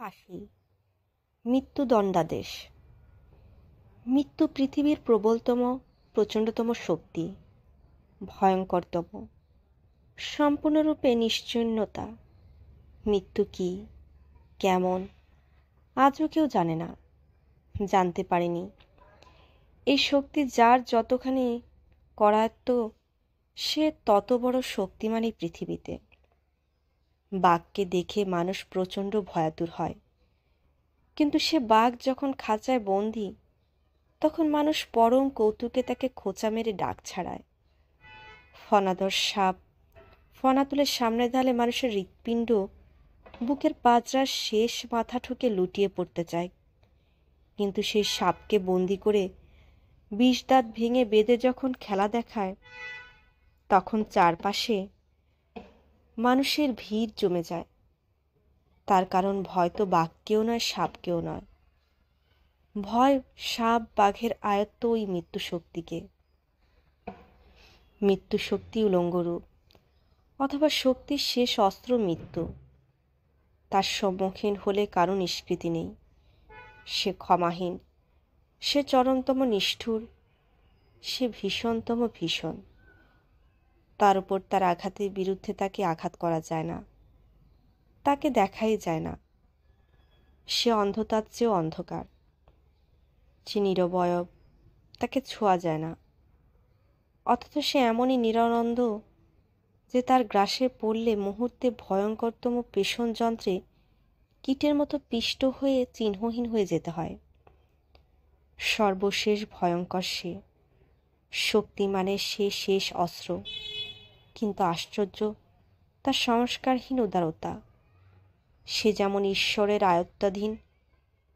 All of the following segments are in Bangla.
ফাঁসি মৃত্যুদণ্ডাদেশ মৃত্যু পৃথিবীর প্রবলতম প্রচণ্ডতম শক্তি ভয়ঙ্করতম সম্পূর্ণরূপে নিশ্চিন্নতা মৃত্যু কি কেমন আজও কেউ জানে না জানতে পারেনি এই শক্তি যার যতখানি করায়ত্ত সে তত বড় শক্তিমানই পৃথিবীতে বাঘকে দেখে মানুষ প্রচণ্ড ভয়াতুর হয় কিন্তু সে বাঘ যখন খাঁচায় বন্দি তখন মানুষ পরম কৌতুকে তাকে খোঁচা মেরে ডাক ছাড়ায় ফনাদর সাপ ফনাতুলের সামনে দালে মানুষের হৃৎপিণ্ড বুকের পাঁচরার শেষ মাথা ঠুকে লুটিয়ে পড়তে চায় কিন্তু সেই সাপকে বন্দি করে বিষ দাঁত ভেঙে বেঁধে যখন খেলা দেখায় তখন চারপাশে মানুষের ভিড় জমে যায় তার কারণ ভয় তো বাঘকেও নয় সাপকেও নয় ভয় সাপ বাঘের আয়ত্ত ওই মৃত্যু শক্তিকে মৃত্যু শক্তি উলঙ্গরূপ অথবা শক্তির শেষ অস্ত্র মৃত্যু তার সম্মুখীন হলে কারো নিষ্কৃতি নেই সে ক্ষমাহীন সে চরমতম নিষ্ঠুর সে ভীষণতম ভীষণ তার উপর তার আঘাতের বিরুদ্ধে তাকে আঘাত করা যায় না তাকে দেখাই যায় না সে অন্ধতার চেয়েও অন্ধকার সে নিরবয়ব তাকে ছোঁয়া যায় না অথচ সে এমনই নিরানন্দ যে তার গ্রাসে পড়লে মুহূর্তে ভয়ঙ্করতম পেষণ যন্ত্রে কীটের মতো পিষ্ট হয়ে চিহ্নহীন হয়ে যেতে হয় সর্বশেষ ভয়ঙ্কর সে শক্তিমানের সে শেষ অস্ত্র কিন্তু আশ্চর্য তার সংস্কারহীন উদারতা সে যেমন ঈশ্বরের আয়ত্তাধীন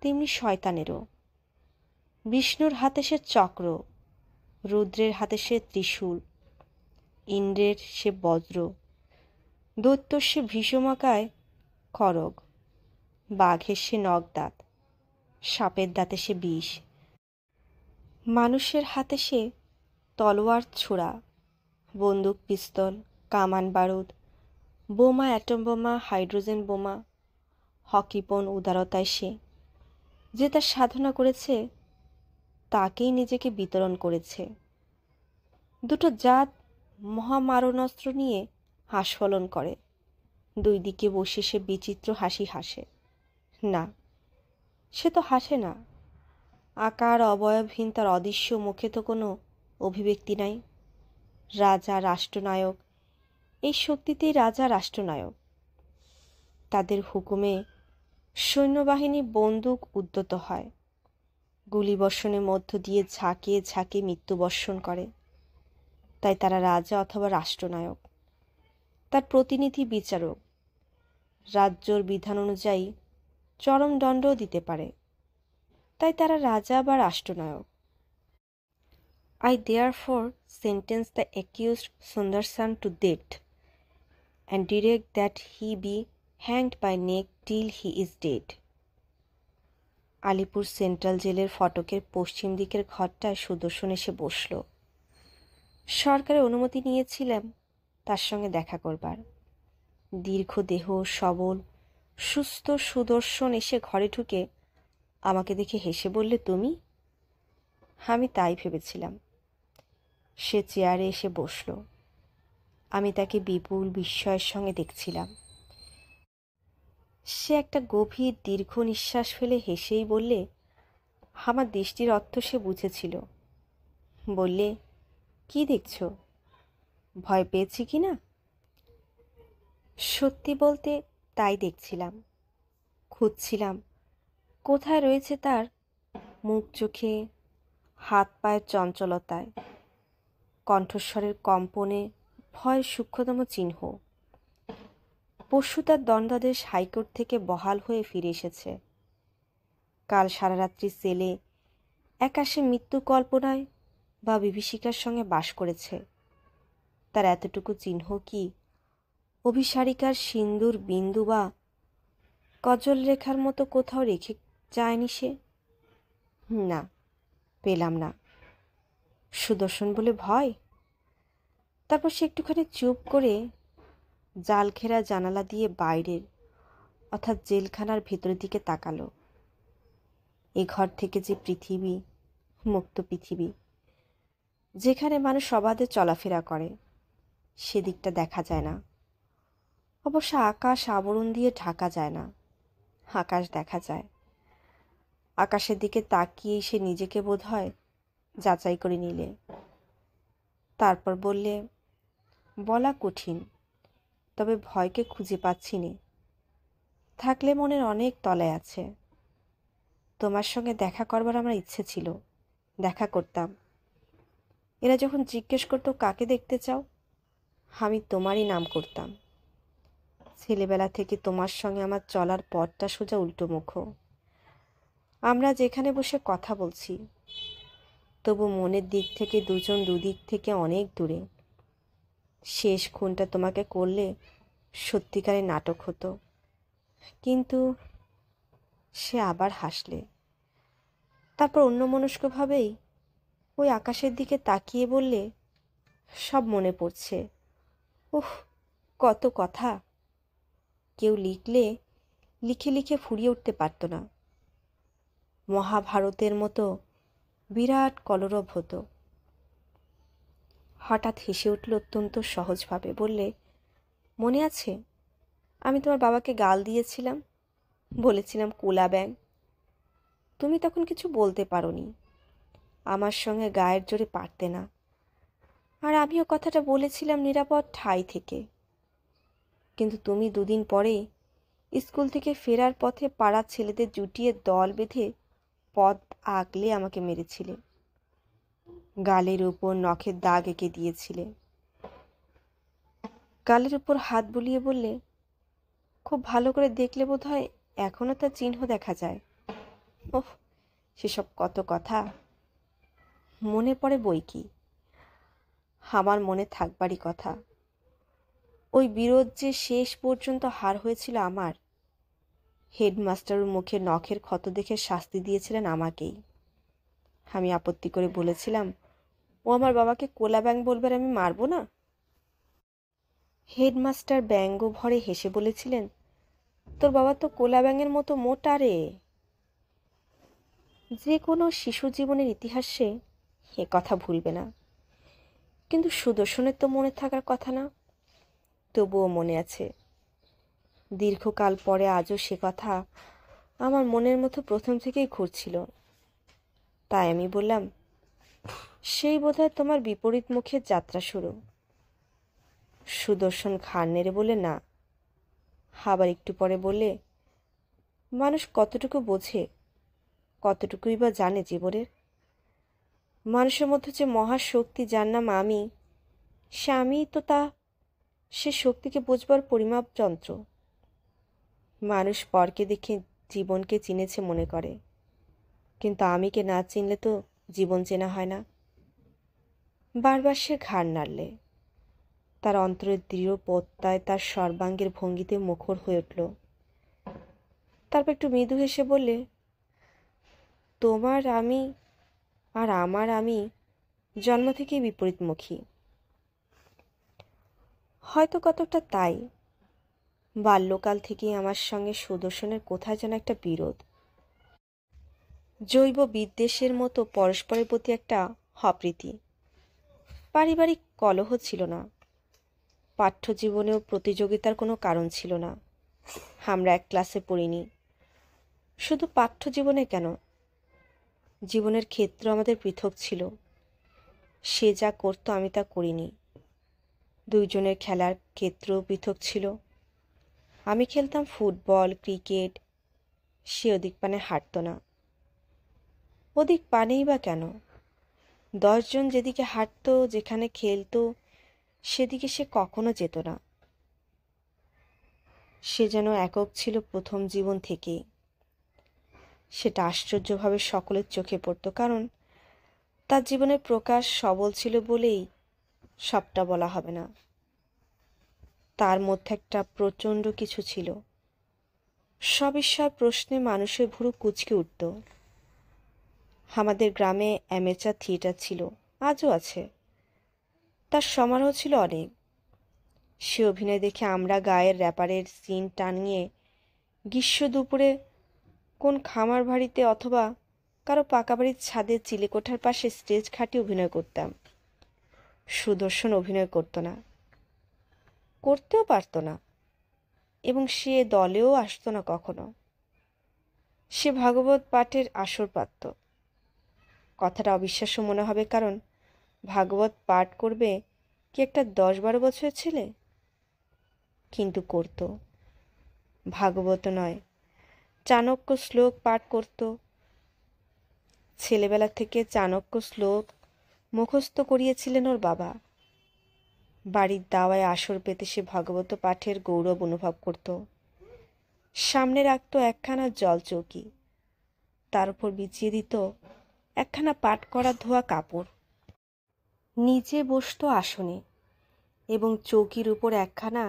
তেমনি শয়তানেরও বিষ্ণুর হাতে সে চক্র রুদ্রের হাতে সে ত্রিশূল ইন্দ্রের সে বজ্র দৈত্যর সে ভীষমাকায় খড়গ বাঘের সে নগদাঁত সাপের দাঁতে সে বিষ মানুষের হাতে সে তলোয়ার ছোড়া বন্দুক পিস্তল কামান বারুদ বোমা অ্যাটম বোমা হাইড্রোজেন বোমা হকিপন উদারতায় সে যে তার সাধনা করেছে তাকেই নিজেকে বিতরণ করেছে দুটো জাত মহামারণাস্ত্র নিয়ে হাসফলন করে দুই দিকে বসে সে বিচিত্র হাসি হাসে না সে তো হাসে না আকার অবয়বহীন তার অদৃশ্য মুখে তো কোনো অভিব্যক্তি নাই রাজা রাষ্ট্রনায়ক এই শক্তিতেই রাজা রাষ্ট্রনায়ক তাদের হুকুমে সৈন্যবাহিনী বন্দুক উদ্যত হয় গুলিবর্ষণের মধ্য দিয়ে ঝাঁকিয়ে ঝাঁকিয়ে মৃত্যুবর্ষণ করে তাই তারা রাজা অথবা রাষ্ট্রনায়ক তার প্রতিনিধি বিচারক রাজ্যর বিধান অনুযায়ী চরম দণ্ডও দিতে পারে তাই তারা রাজা বা রাষ্ট্রনায়ক I therefore sentence the accused Sundarsan to death and direct that he be hanged by neck till he is dead Alipur central জেলের ফটকের পশ্চিম দিকের ঘরটায় সুদর্শন এসে বসল সরকারের অনুমতি নিয়েছিলাম তার সঙ্গে দেখা করবার দীর্ঘ দেহ সবল সুস্থ সুদর্শন এসে ঘরে ঢুকে আমাকে দেখে হেসে বললে তুমি আমি তাই ভেবেছিলাম সে চেয়ারে এসে বসল আমি তাকে বিপুল বিস্ময়ের সঙ্গে দেখছিলাম সে একটা গভীর দীর্ঘ নিঃশ্বাস ফেলে হেসেই বললে আমার দৃষ্টির অর্থ সে বুঝেছিল বললে কি দেখছ ভয় পেয়েছি কি না সত্যি বলতে তাই দেখছিলাম খুঁজছিলাম কোথায় রয়েছে তার মুখ চোখে হাত পায়ের চঞ্চলতায় কণ্ঠস্বরের কম্পনে ভয় সূক্ষ্মতম চিহ্ন পরশু তার দণ্ডাদেশ হাইকোর্ট থেকে বহাল হয়ে ফিরে এসেছে কাল সারারাত্রি সেলে একাশে মৃত্যু কল্পনায় বা বিভীষিকার সঙ্গে বাস করেছে তার এতটুকু চিহ্ন কি অভিসারিকার সিন্দুর বিন্দু বা কজল রেখার মতো কোথাও রেখে যায়নি সে না পেলাম না সুদর্শন বলে ভয় তারপর সে একটুখানি চুপ করে জাল ঘেরা জানালা দিয়ে বাইরের অর্থাৎ জেলখানার ভেতরের দিকে তাকালো এ ঘর থেকে যে পৃথিবী মুক্ত পৃথিবী যেখানে মানুষ অবাধে চলাফেরা করে সেদিকটা দেখা যায় না অবশ্য আকাশ আবরণ দিয়ে ঢাকা যায় না আকাশ দেখা যায় আকাশের দিকে তাকিয়েই সে নিজেকে বোধ হয় যাচাই করে নিলে তারপর বললে বলা কঠিন তবে ভয়কে খুঁজে পাচ্ছি নে থাকলে মনের অনেক তলায় আছে তোমার সঙ্গে দেখা করবার আমার ইচ্ছে ছিল দেখা করতাম এরা যখন জিজ্ঞেস করতো কাকে দেখতে চাও আমি তোমারই নাম করতাম ছেলেবেলা থেকে তোমার সঙ্গে আমার চলার পথটা সোজা উল্টো মুখো আমরা যেখানে বসে কথা বলছি তবু মনের দিক থেকে দুজন দুদিক থেকে অনেক দূরে শেষ খুনটা তোমাকে করলে সত্যিকারে নাটক হতো কিন্তু সে আবার হাসলে তারপর অন্যমনস্কভাবেই ওই আকাশের দিকে তাকিয়ে বললে সব মনে পড়ছে উহ কত কথা কেউ লিখলে লিখে লিখে ফুরিয়ে উঠতে পারত না মহাভারতের মতো বিরাট কলরব হতো হঠাৎ হেসে উঠল অত্যন্ত সহজভাবে বললে মনে আছে আমি তোমার বাবাকে গাল দিয়েছিলাম বলেছিলাম কোলা ব্যাং তুমি তখন কিছু বলতে পারোনি আমার সঙ্গে গায়ের জোরে পারতে না আর আমিও কথাটা বলেছিলাম নিরাপদ ঠাই থেকে কিন্তু তুমি দুদিন পরে স্কুল থেকে ফেরার পথে পাড়ার ছেলেদের জুটিয়ে দল বেঁধে পথ আগলে আমাকে মেরেছিলে গালের উপর নখের দাগ এঁকে দিয়েছিলে গালের উপর হাত বুলিয়ে বললে খুব ভালো করে দেখলে বোধ হয় এখনও তার চিহ্ন দেখা যায় ও সেসব কত কথা মনে পড়ে বই কি আমার মনে থাকবারই কথা ওই বিরোধ যে শেষ পর্যন্ত হার হয়েছিল আমার হেডমাস্টার মুখে নখের ক্ষত দেখে শাস্তি দিয়েছিলেন আমাকেই আমি আপত্তি করে বলেছিলাম ও আমার বাবাকে কোলা ব্যাং বলবার আমি মারব না হেডমাস্টার ব্যঙ্গ ভরে হেসে বলেছিলেন তোর বাবা তো কোলা ব্যাঙের মতো মোটা রে যে কোনো শিশু জীবনের ইতিহাসে এ কথা ভুলবে না কিন্তু সুদর্শনের তো মনে থাকার কথা না তবুও মনে আছে দীর্ঘকাল পরে আজও সে কথা আমার মনের মতো প্রথম থেকেই ঘুরছিল তাই আমি বললাম সেই বোধহয় তোমার বিপরীত মুখের যাত্রা শুরু সুদর্শন ঘাড় নেড়ে বলে না আবার একটু পরে বলে মানুষ কতটুকু বোঝে কতটুকুই বা জানে জীবনের মানুষের মধ্যে যে মহাশক্তি যার নাম আমি সে আমিই তো তা সে শক্তিকে বোঝবার পরিমাপ যন্ত্র মানুষ পরকে দেখে জীবনকে চিনেছে মনে করে কিন্তু আমিকে না চিনলে তো জীবন চেনা হয় না বারবার সে ঘাড় নাড়লে তার অন্তরের দৃঢ় পত্তায় তার সর্বাঙ্গের ভঙ্গিতে মুখর হয়ে উঠল তারপর একটু মৃদু হেসে বললে তোমার আমি আর আমার আমি জন্ম থেকেই বিপরীতমুখী হয়তো কতটা তাই বাল্যকাল থেকেই আমার সঙ্গে সুদর্শনের কোথায় যেন একটা বিরোধ জৈব বিদ্বেষের মতো পরস্পরের প্রতি একটা হপ্রীতি পারিবারিক কলহ ছিল না পাঠ্য জীবনেও প্রতিযোগিতার কোনো কারণ ছিল না আমরা এক ক্লাসে পড়িনি শুধু পাঠ্য জীবনে কেন জীবনের ক্ষেত্র আমাদের পৃথক ছিল সে যা করতো আমি তা করিনি দুইজনের খেলার ক্ষেত্রও পৃথক ছিল আমি খেলতাম ফুটবল ক্রিকেট সে ওদিক পানে হাঁটত না ওদিক পানেই বা কেন দশজন যেদিকে হাঁটত যেখানে খেলতো সেদিকে সে কখনো যেত না সে যেন একক ছিল প্রথম জীবন থেকে সেটা আশ্চর্যভাবে সকলের চোখে পড়ত কারণ তার জীবনের প্রকাশ সবল ছিল বলেই সবটা বলা হবে না তার মধ্যে একটা প্রচণ্ড কিছু ছিল সবিস্ময় প্রশ্নে মানুষের ভুরু কুচকে উঠত আমাদের গ্রামে অ্যামেচার থিয়েটার ছিল আজও আছে তার সমারোহ ছিল অনেক সে অভিনয় দেখে আমরা গায়ের র্যাপারের সিন টানিয়ে গ্রীষ্ম দুপুরে কোন খামার বাড়িতে অথবা কারো পাকা বাড়ির ছাদে চিলেকোঠার পাশে স্টেজ খাটি অভিনয় করতাম সুদর্শন অভিনয় করতো না করতেও পারত না এবং সে দলেও আসতো না কখনো সে ভাগবত পাঠের আসর পাত কথাটা অবিশ্বাস্য মনে হবে কারণ ভাগবত পাঠ করবে কি একটা দশ বারো বছরের ছেলে কিন্তু করত ভাগবত নয় চাণক্য শ্লোক পাঠ করত ছেলেবেলা থেকে চাণক্য শ্লোক মুখস্থ করিয়েছিলেন ওর বাবা বাড়ির দাওয়ায় আসর পেতে সে ভগবত পাঠের গৌরব অনুভব করত সামনে রাখত একখানা জলচৌকি তার উপর বিছিয়ে দিত একখানা পাট করা ধোয়া কাপড় নিচে বসত আসনে এবং চৌকির উপর একখানা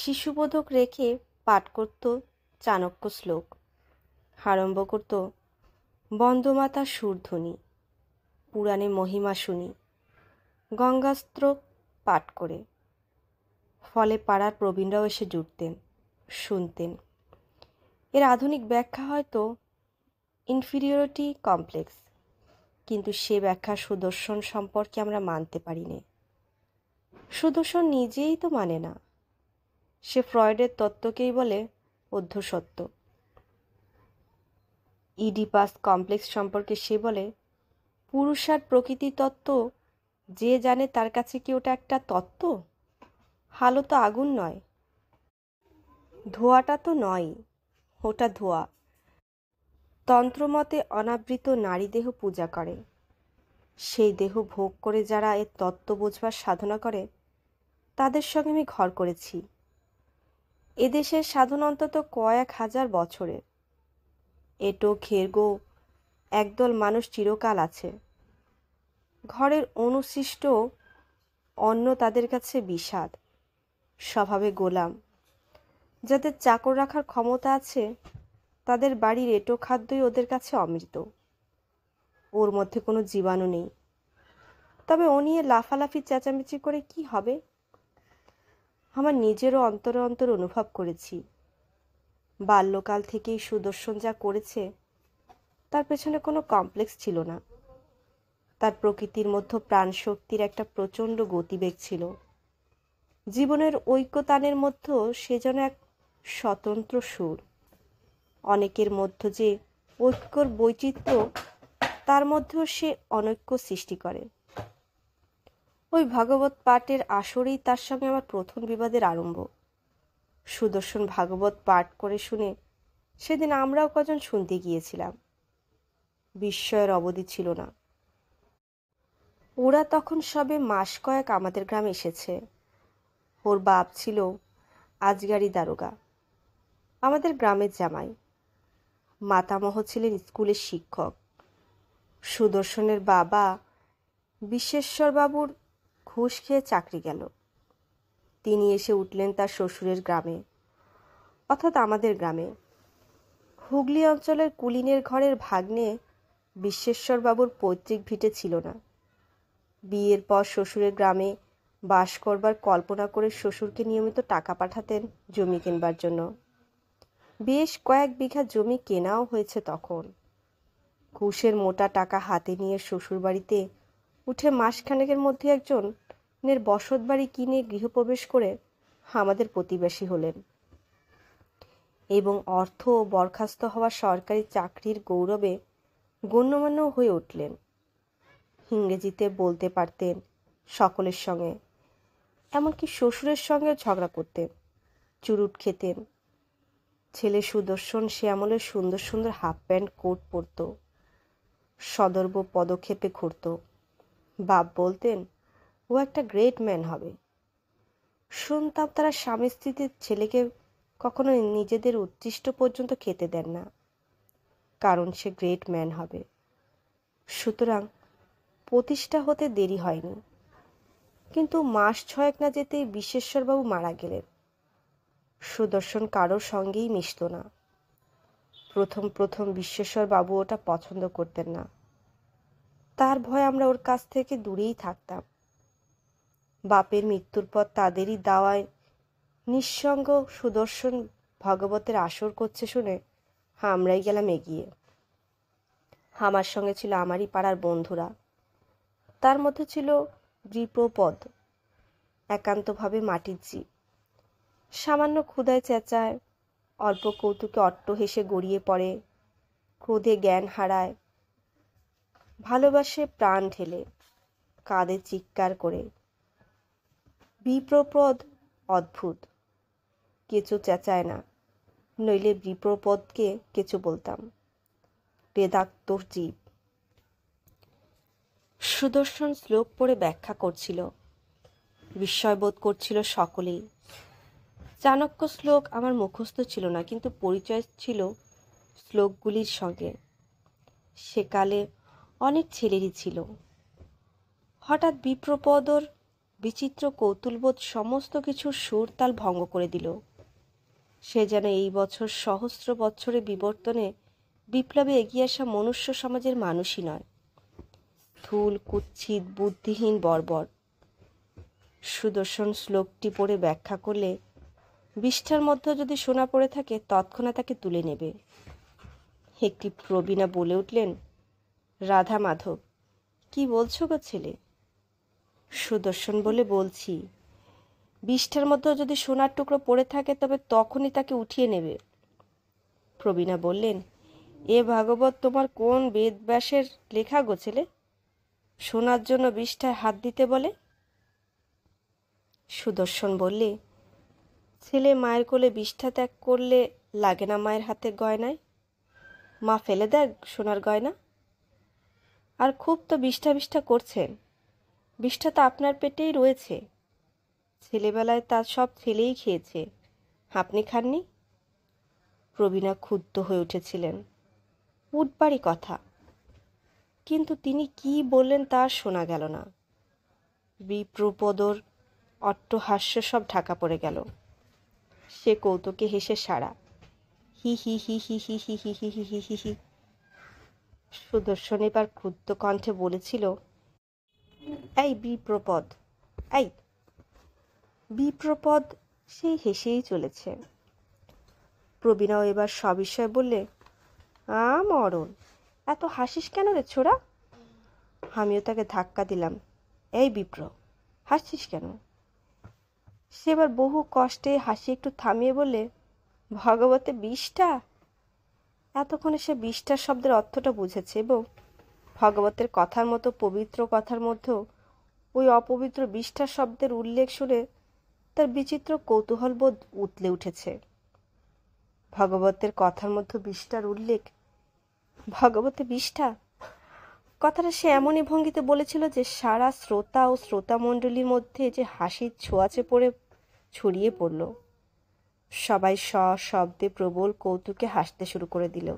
শিশুবোধক রেখে পাঠ করত চাণক্য শ্লোক আরম্ভ করত বন্দমাতা সুরধ্বনি পুরাণে মহিমা শুনি গঙ্গাস্ত্রক পাঠ করে ফলে পাড়ার প্রবীণরাও এসে জুটতেন শুনতেন এর আধুনিক ব্যাখ্যা হয়তো ইনফিরিয়রিটি কমপ্লেক্স কিন্তু সে ব্যাখ্যা সুদর্শন সম্পর্কে আমরা মানতে পারি না সুদর্শন নিজেই তো মানে না সে ফ্রয়েডের তত্ত্বকেই বলে অধ্যসত্য ইডিপাস কমপ্লেক্স সম্পর্কে সে বলে পুরুষার প্রকৃতি তত্ত্ব যে জানে তার কাছে কি ওটা একটা তত্ত্ব হালো তো আগুন নয় ধোয়াটা তো নয় ওটা ধোয়া তন্ত্রমতে অনাবৃত নারী দেহ পূজা করে সেই দেহ ভোগ করে যারা এ তত্ত্ব বোঝবার সাধনা করে তাদের সঙ্গে আমি ঘর করেছি এদেশের সাধন অন্তত কয়েক হাজার বছরের এটো খেরগো একদল মানুষ চিরকাল আছে ঘরের অনুশিষ্ট অন্য তাদের কাছে বিষাদ স্বভাবে গোলাম যাদের চাকর রাখার ক্ষমতা আছে তাদের বাড়ির এটো খাদ্যই ওদের কাছে অমৃত ওর মধ্যে কোনো জীবাণু নেই তবে ও নিয়ে লাফালাফি চেঁচামেচি করে কি হবে আমার নিজেরও অন্তর অন্তর অনুভব করেছি বাল্যকাল থেকেই সুদর্শন যা করেছে তার পেছনে কোনো কমপ্লেক্স ছিল না তার প্রকৃতির মধ্যে প্রাণশক্তির একটা প্রচণ্ড গতিবেগ ছিল জীবনের ঐক্যতানের মধ্যেও সে যেন এক স্বতন্ত্র সুর অনেকের মধ্যে যে ঐক্যর বৈচিত্র্য তার মধ্যেও সে অনৈক্য সৃষ্টি করে ওই ভাগবত পাঠের আসরেই তার সঙ্গে আমার প্রথম বিবাদের আরম্ভ সুদর্শন ভাগবত পাঠ করে শুনে সেদিন আমরাও কজন শুনতে গিয়েছিলাম বিস্ময়ের অবধি ছিল না ওরা তখন সবে মাস কয়েক আমাদের গ্রামে এসেছে ওর বাপ ছিল আজগারি দারোগা আমাদের গ্রামের জামাই মাতামহ ছিলেন স্কুলের শিক্ষক সুদর্শনের বাবা বিশ্বেশ্বরবাবুর ঘুষ খেয়ে চাকরি গেল তিনি এসে উঠলেন তার শ্বশুরের গ্রামে অর্থাৎ আমাদের গ্রামে হুগলি অঞ্চলের কুলিনের ঘরের ভাগ্নে বিশ্বেশ্বরবাবুর পৈতৃক ভিটে ছিল না বিয়ের পর শ্বশুরের গ্রামে বাস করবার কল্পনা করে শ্বশুরকে নিয়মিত টাকা পাঠাতেন জমি কিনবার জন্য বেশ কয়েক বিঘা জমি কেনাও হয়েছে তখন ঘুষের মোটা টাকা হাতে নিয়ে শ্বশুরবাড়িতে উঠে মাসখানেকের মধ্যে একজনের বসত বাড়ি কিনে গৃহপ্রবেশ করে আমাদের প্রতিবেশী হলেন এবং অর্থ ও বরখাস্ত হওয়া সরকারি চাকরির গৌরবে গণ্যমান্য হয়ে উঠলেন ইংরেজিতে বলতে পারতেন সকলের সঙ্গে এমনকি শ্বশুরের সঙ্গে ঝগড়া করতেন চুরুট খেতেন ছেলে সুদর্শন শ্যামলের সুন্দর সুন্দর হাফ প্যান্ট কোট পরত সদর্ব পদক্ষেপে ঘুরত বাপ বলতেন ও একটা গ্রেট ম্যান হবে শুনতাম তারা স্বামী স্ত্রীদের ছেলেকে কখনো নিজেদের উচ্ছিষ্ট পর্যন্ত খেতে দেন না কারণ সে গ্রেট ম্যান হবে সুতরাং প্রতিষ্ঠা হতে দেরি হয়নি কিন্তু মাস ছয়েক না যেতেই বিশ্বেশ্বরবাবু মারা গেলেন সুদর্শন কারোর সঙ্গেই মিশত না প্রথম প্রথম বিশ্বেশ্বরবাবু ওটা পছন্দ করতেন না তার ভয় আমরা ওর কাছ থেকে দূরেই থাকতাম বাপের মৃত্যুর পর তাদেরই দাওয়ায় নিঃসঙ্গ সুদর্শন ভগবতের আসর করছে শুনে আমরাই গেলাম এগিয়ে আমার সঙ্গে ছিল আমারই পাড়ার বন্ধুরা তার মধ্যে ছিল গৃপপদ একান্তভাবে মাটির জীব সামান্য ক্ষুদায় চেঁচায় অল্প কৌতুকে অট্ট হেসে গড়িয়ে পড়ে ক্রোধে জ্ঞান হারায় ভালোবাসে প্রাণ ঢেলে কাঁদে চিৎকার করে বিপ্রপদ অদ্ভুত কেঁচো চেঁচায় না নইলে বিপ্রপদকে কেঁচো বলতাম বেদাক্ত জীব সুদর্শন শ্লোক পড়ে ব্যাখ্যা করছিল বিস্ময়বোধ করছিল সকলেই চাণক্য শ্লোক আমার মুখস্থ ছিল না কিন্তু পরিচয় ছিল শ্লোকগুলির সঙ্গে সেকালে অনেক ছেলেরই ছিল হঠাৎ বিপ্রপদর বিচিত্র কৌতুলবোধ সমস্ত কিছুর সুরতাল ভঙ্গ করে দিল সে যেন এই বছর সহস্র বছরে বিবর্তনে বিপ্লবে এগিয়ে আসা মনুষ্য সমাজের মানুষই নয় থুল কুচ্ছিত বুদ্ধিহীন বর্বর সুদর্শন শ্লোকটি পড়ে ব্যাখ্যা করলে বিষ্ঠার মধ্যে যদি সোনা পড়ে থাকে তৎক্ষণাৎ তাকে তুলে নেবে একটি প্রবীণা বলে উঠলেন রাধা মাধব কি বলছো গো ছেলে সুদর্শন বলে বলছি বিষ্ঠার মধ্যে যদি সোনার টুকরো পড়ে থাকে তবে তখনই তাকে উঠিয়ে নেবে প্রবীণা বললেন এ ভাগবত তোমার কোন বেদব্যাসের লেখা গো ছেলে শোনার জন্য বিষ্ঠায় হাত দিতে বলে সুদর্শন বললে ছেলে মায়ের কোলে বিষ্ঠা ত্যাগ করলে লাগে না মায়ের হাতে গয়নায় মা ফেলে দেয় সোনার গয়না আর খুব তো বিষ্ঠা বিষ্ঠা করছেন বিষ্ঠা তো আপনার পেটেই রয়েছে ছেলেবেলায় তার সব ছেলেই খেয়েছে আপনি খাননি প্রবীণা ক্ষুব্ধ হয়ে উঠেছিলেন উঠবারই কথা কিন্তু তিনি কি বললেন তা শোনা গেল না বিপ্রপদর অট্টহাস্য সব ঢাকা পড়ে গেল সে কৌতুকে হেসে সারা হি হি হি হি হি হি হি হি হি হি হি হি সুদর্শন এবার ক্ষুদ্ধ কণ্ঠে বলেছিল এই বিপ্রপদ এই বিপ্রপদ সেই হেসেই চলেছে প্রবীণাও এবার সবিষয় বললে আ মরণ এত হাসিস কেন রে ছোড়া আমিও তাকে ধাক্কা দিলাম এই বিপ্র হাসছিস কেন সেবার বহু কষ্টে হাসি একটু থামিয়ে বলে ভগবতে বিষটা এতক্ষণে সে বিষ্টার শব্দের অর্থটা বুঝেছে এবং ভগবতের কথার মতো পবিত্র কথার মধ্যেও ওই অপবিত্র বিষ্ঠা শব্দের উল্লেখ শুনে তার বিচিত্র কৌতূহলবোধ উতলে উঠেছে ভগবতের কথার মধ্যে বিষ্ঠার উল্লেখ ভগবতী বিষ্ঠা কথাটা সে এমনই ভঙ্গিতে বলেছিল যে সারা শ্রোতা ও শ্রোতামণ্ডলীর মধ্যে যে হাসির ছোঁয়াচে পড়ে ছড়িয়ে পড়ল সবাই স শব্দে প্রবল কৌতুকে হাসতে শুরু করে দিল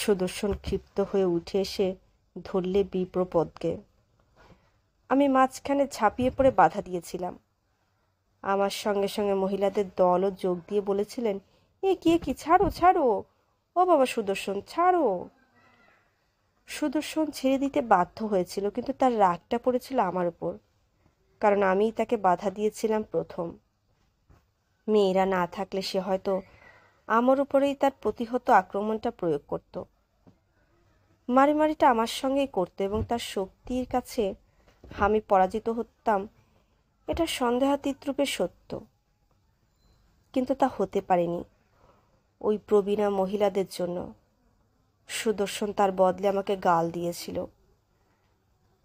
সুদর্শন ক্ষিপ্ত হয়ে উঠে এসে ধরলে বিপ্রপদকে আমি মাঝখানে ঝাঁপিয়ে পড়ে বাধা দিয়েছিলাম আমার সঙ্গে সঙ্গে মহিলাদের দলও যোগ দিয়ে বলেছিলেন এ কি ছাড়ো ছাড়ো ও বাবা সুদর্শন ছাড়ো সুদর্শন ছেড়ে দিতে বাধ্য হয়েছিল কিন্তু তার রাগটা পড়েছিল আমার উপর কারণ আমি তাকে বাধা দিয়েছিলাম প্রথম মেয়েরা না থাকলে সে হয়তো আমার উপরেই তার প্রতিহত আক্রমণটা প্রয়োগ করত মারিমারিটা আমার সঙ্গেই করত এবং তার শক্তির কাছে আমি পরাজিত হতাম এটা সন্দেহাতীত রূপে সত্য কিন্তু তা হতে পারেনি ওই প্রবীণা মহিলাদের জন্য সুদর্শন তার বদলে আমাকে গাল দিয়েছিল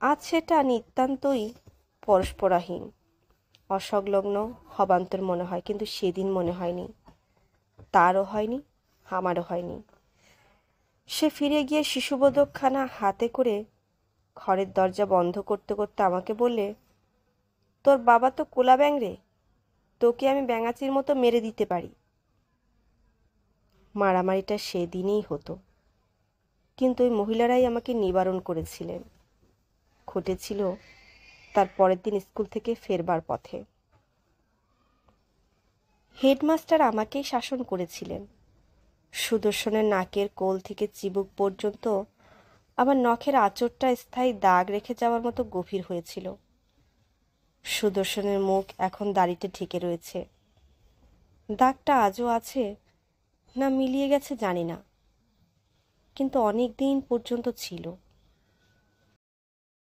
আজ সেটা নিতান্তই পরস্পরাহীন অসংলগ্ন হবান্তর মনে হয় কিন্তু সেদিন মনে হয়নি তারও হয়নি আমারও হয়নি সে ফিরে গিয়ে শিশুবোধকখানা হাতে করে ঘরের দরজা বন্ধ করতে করতে আমাকে বললে তোর বাবা তো কোলা ব্যাংরে তোকে আমি ব্যাঙাচির মতো মেরে দিতে পারি মারামারিটা সেদিনেই হতো কিন্তু ওই মহিলারাই আমাকে নিবারণ করেছিলেন ঘটেছিল তার পরের দিন স্কুল থেকে ফেরবার পথে হেডমাস্টার আমাকেই শাসন করেছিলেন সুদর্শনের নাকের কোল থেকে চিবুক পর্যন্ত আমার নখের আঁচড়টা স্থায়ী দাগ রেখে যাওয়ার মতো গভীর হয়েছিল সুদর্শনের মুখ এখন দাড়িতে ঢেকে রয়েছে দাগটা আজও আছে না মিলিয়ে গেছে জানি না কিন্তু অনেক দিন পর্যন্ত ছিল